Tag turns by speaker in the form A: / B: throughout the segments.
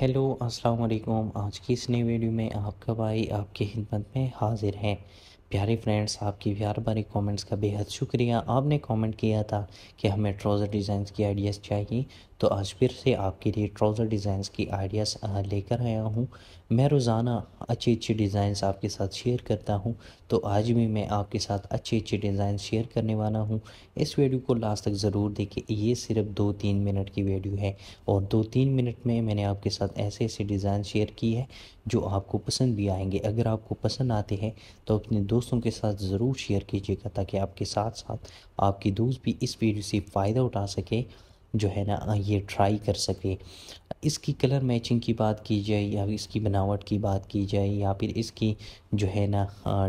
A: hello अस्सलाम वालेकुम आज की इस नई वीडियो में आपका भाई आपकी खिदमत में हाजिर है प्यारे फ्रेंड्स आपकी प्यार भारी कमेंट्स का बेहद शुक्रिया आपने कमेंट किया था कि हमें ट्राउज़र डिज़ाइंस की आइडियाज़ चाहिए तो आज फिर से आपके लिए ट्राउज़र डिज़ाइंस की आइडियाज़ लेकर आया हूँ मैं रोज़ाना अच्छी अच्छी डिज़ाइंस आपके साथ शेयर करता हूँ तो आज भी मैं आपके साथ अच्छे अच्छे डिज़ाइन शेयर करने वाला हूँ इस वीडियो को लास्ट तक ज़रूर देखें ये सिर्फ दो तीन मिनट की वीडियो है और दो तीन मिनट में मैंने आपके साथ ऐसे ऐसे डिज़ाइन शेयर की है जो आपको पसंद भी आएंगे अगर आपको पसंद आते हैं तो अपने दोस्त दोस्तों के साथ ज़रूर शेयर कीजिएगा ताकि आपके साथ साथ आपकी दोस्त भी इस वीडियो से फ़ायदा उठा सके जो है ना ये ट्राई कर सके इसकी कलर मैचिंग की बात की जाए या इसकी बनावट की बात की जाए या फिर इसकी जो है ना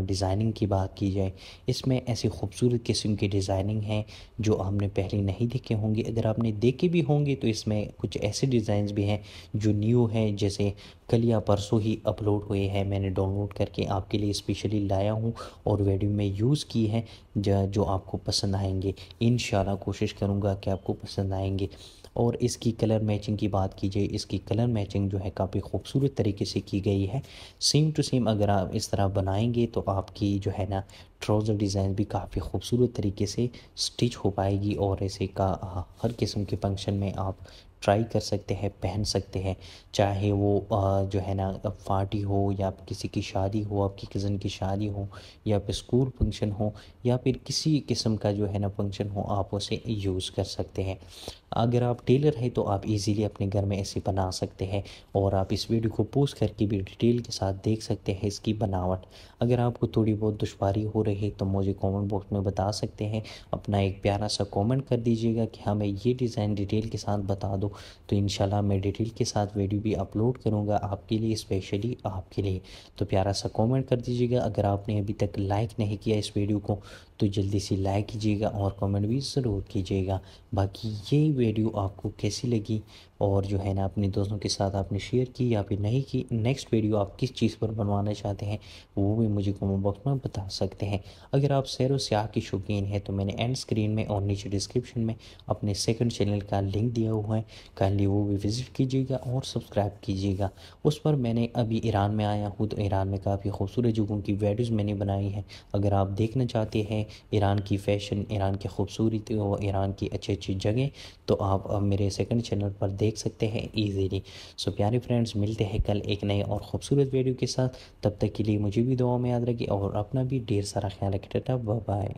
A: डिज़ाइनिंग की बात की जाए इसमें ऐसी खूबसूरत किस्म की डिज़ाइनिंग है जो आपने पहले नहीं देखे होंगे अगर आपने देखे भी होंगे तो इसमें कुछ ऐसे डिज़ाइन भी हैं जो न्यू हैं जैसे कल या परसों ही अपलोड हुए हैं मैंने डाउनलोड करके आपके लिए स्पेशली लाया हूँ और वेडियो में यूज़ की है जो आपको पसंद आएंगे इन कोशिश करूँगा कि आपको पसंद आएंगे और इसकी कलर मैचिंग की बात की जाए इसकी कलर मैचिंग जो है काफ़ी खूबसूरत तरीके से की गई है सेम टू सेम अगर आप इस तरह बनाएंगे तो आपकी जो है ना ट्राउज़र डिज़ाइन भी काफ़ी खूबसूरत तरीके से स्टिच हो पाएगी और ऐसे का हर किस्म के फंक्शन में आप ट्राई कर सकते हैं पहन सकते हैं चाहे वो जो है ना पार्टी हो या किसी की शादी हो आपकी कज़न की शादी हो या फिर स्कूल फंक्शन हो या फिर किसी किस्म का जो है ना फंक्शन हो आप उसे यूज़ कर सकते हैं अगर आप टेलर हैं तो आप इजीली अपने घर में ऐसे बना सकते हैं और आप इस वीडियो को पोस्ट करके भी डिटेल के साथ देख सकते हैं इसकी बनावट अगर आपको थोड़ी बहुत दुशारी हो रही रहे तो मुझे कमेंट बॉक्स में बता सकते हैं अपना एक प्यारा सा कमेंट कर दीजिएगा कि हमें हाँ, ये डिज़ाइन डिटेल के साथ बता दो तो इन मैं डिटेल के साथ वीडियो भी अपलोड करूँगा आपके लिए स्पेशली आपके लिए तो प्यारा सा कॉमेंट कर दीजिएगा अगर आपने अभी तक लाइक नहीं किया इस वीडियो को तो जल्दी से लाइक कीजिएगा और कमेंट भी ज़रूर कीजिएगा बाकी ये वीडियो आपको कैसी लगी और जो है ना अपने दोस्तों के साथ आपने शेयर की या फिर नहीं की नेक्स्ट वीडियो आप किस चीज़ पर बनवाना चाहते हैं वो भी मुझे कमेंट बॉक्स में बता सकते हैं अगर आप सैर सयाह के शौकीन हैं तो मैंने एंड स्क्रीन में और नीचे डिस्क्रिप्शन में अपने सेकेंड चैनल का लिंक दिया हुआ है काइंडली वो भी विज़िट कीजिएगा और सब्सक्राइब कीजिएगा उस पर मैंने अभी ईरान में आया हूँ तो ईरान में काफ़ी खूबसूरत जगहों की वीडियोज़ मैंने बनाई हैं अगर आप देखना चाहते हैं ईरान की फ़ैशन ईरान की खूबसूरती और ईरान की अच्छी अच्छी जगह तो आप मेरे सेकंड चैनल पर देख सकते हैं ईजीली सो प्यारे फ्रेंड्स मिलते हैं कल एक नए और ख़ूबसूरत वीडियो के साथ तब तक के लिए मुझे भी दुआ में याद रखें और अपना भी ढेर सारा ख्याल रखें टाटा बाय